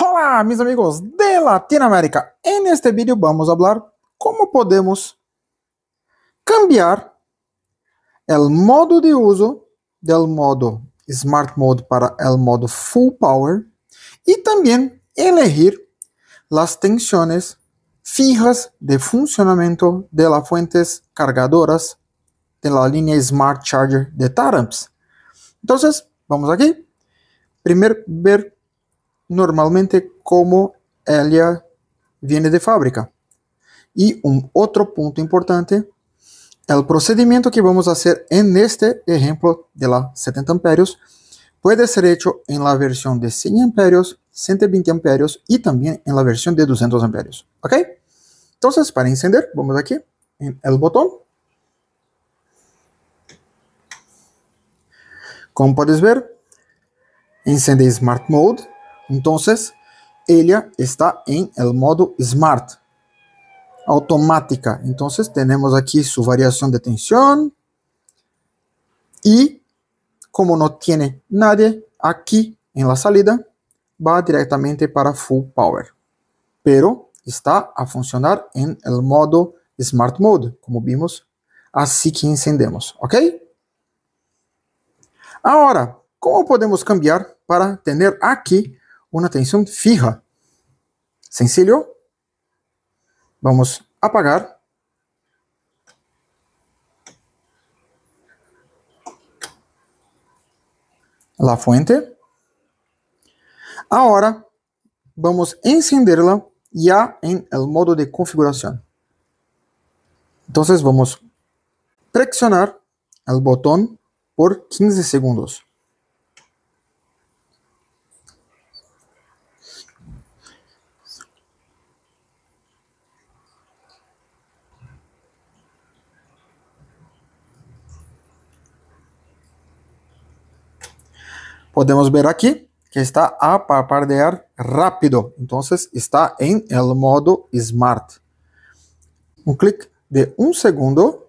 Hola mis amigos de Latinoamérica, en este vídeo vamos a hablar cómo podemos cambiar el modo de uso del modo Smart Mode para el modo Full Power y también elegir las tensiones fijas de funcionamiento de las fuentes cargadoras de la línea Smart Charger de Taramps. Entonces, vamos aquí. Primero ver normalmente como ella viene de fábrica. Y un otro punto importante, el procedimiento que vamos a hacer en este ejemplo de la 70 amperios puede ser hecho en la versión de 100 amperios, 120 amperios y también en la versión de 200 amperios. ¿Ok? Entonces, para encender, vamos aquí en el botón. Como puedes ver, encende Smart Mode Entonces, ella está en el modo smart, automática. Entonces, tenemos aquí su variación de tensión. Y como no tiene nadie aquí en la salida, va directamente para full power. Pero está a funcionar en el modo smart mode, como vimos assim que encendemos, ok? Agora, como podemos cambiar para ter aqui una tensão fija. Sencillo. Vamos a apagar. La fuente. Ahora vamos a encenderla ya en el modo de configuración. Entonces vamos a presionar el botón por 15 segundos. podemos ver aquí que está a parpadear rápido. Entonces está en el modo Smart. Un clic de un segundo.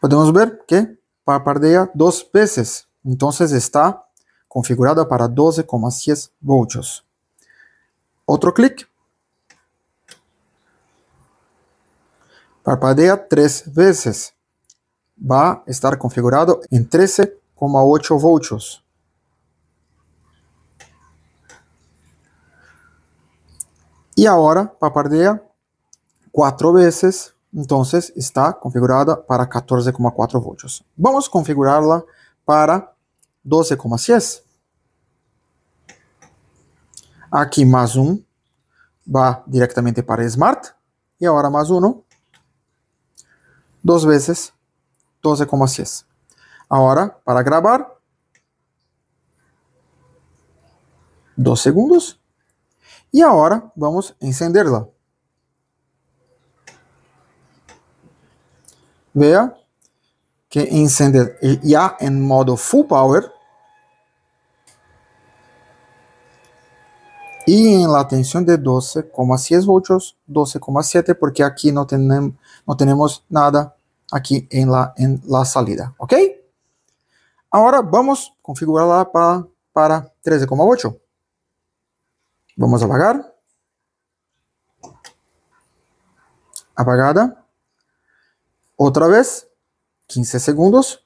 Podemos ver que parpadea dos veces. Entonces está configurada para 12,10 voltios. Otro clic. Parpadea tres veces. va a estar configurado en 13,8 voltios. Y ahora papardea cuatro veces, entonces está configurada para 14,4 voltios. Vamos a configurarla para 12,6. Aqui mais um, vai diretamente para Smart. E agora mais um, duas vezes 12,6. Agora para gravar dos segundos. e agora vamos encendê encenderla. Veja que encender já em modo full power e em la de 12,6 voltios, 12,7 porque aqui não temos nada aqui em la, em la salida, ¿ok? Agora vamos configurar configurarla para, para 13,8. Vamos apagar. Apagada. Outra vez, 15 segundos.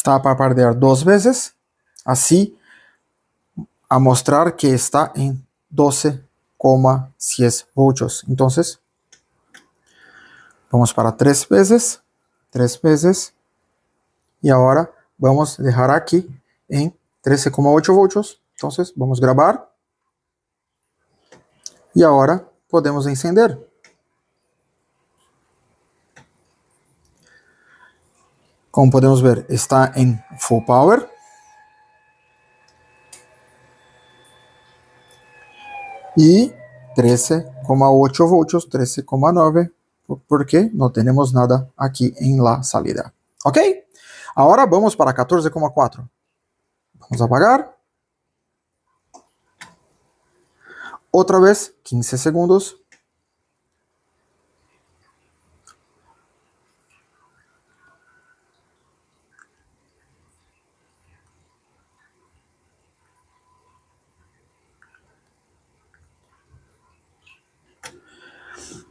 está para pardear dos veces, así a mostrar que está en 12,10 voltios. Entonces, vamos para tres veces, tres veces, y ahora vamos a dejar aquí en 13,8 voltios. Entonces, vamos a grabar. y ahora podemos encender. Como podemos ver, está em full power. E 13,8 voltios, 13,9, porque não temos nada aqui em la salida. Ok? Agora vamos para 14,4. Vamos apagar. Outra vez, 15 segundos.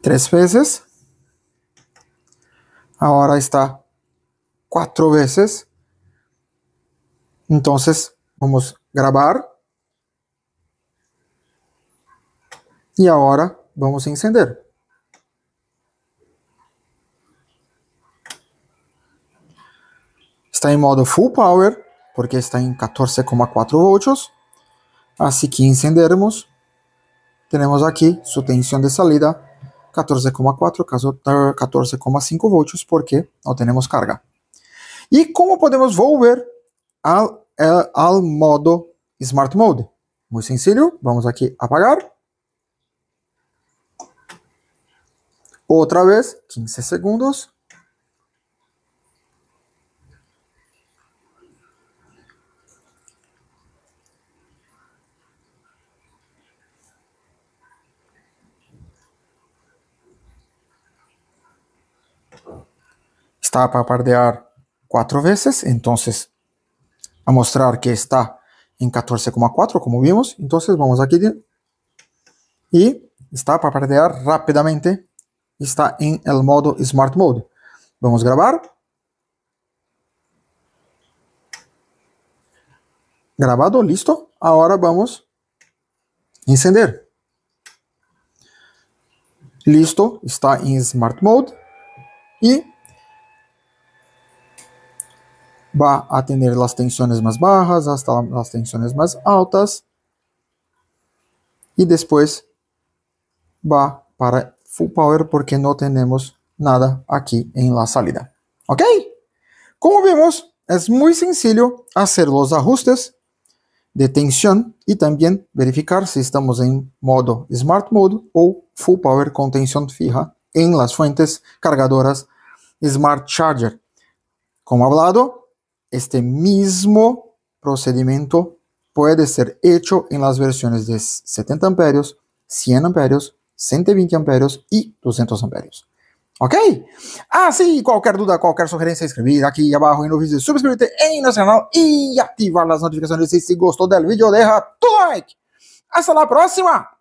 três vezes. Agora está quatro vezes. Então, vamos gravar. E agora vamos encender. Está em modo full power, porque está em 14,4 volts. Assim que encendermos, temos aqui sua tensão de salida 14,4, 14,5 voltios, porque não temos carga. E como podemos volver ao, eh, al, modo Smart Mode? Muy sencillo, vamos aqui apagar. Outra vez, 15 segundos. está para pardear cuatro veces, entonces a mostrar que está en 14,4 como vimos, entonces vamos aquí y está para pardear rápidamente, está en el modo Smart Mode. Vamos a grabar. Grabado, listo. Ahora vamos a encender. Listo, está en Smart Mode. y va a tener las tensiones más bajas hasta las tensiones más altas y después va para full power porque no tenemos nada aquí en la salida. ¿Ok? Como vemos, es muy sencillo hacer los ajustes de tensión y también verificar si estamos en modo Smart Mode o Full Power con tensión fija en las fuentes cargadoras Smart Charger. Como hablado, Este mismo procedimiento puede ser hecho en las versiones de 70 amperios, 100 amperios, 120 amperios y 200 amperios. ¿Ok? Ah, sí, cualquier duda, cualquier sugerencia, escribir aquí abajo en los vídeos, suscribirte en nuestro canal y activar las notificaciones. Y si gustó del vídeo, deja tu like. Hasta la próxima.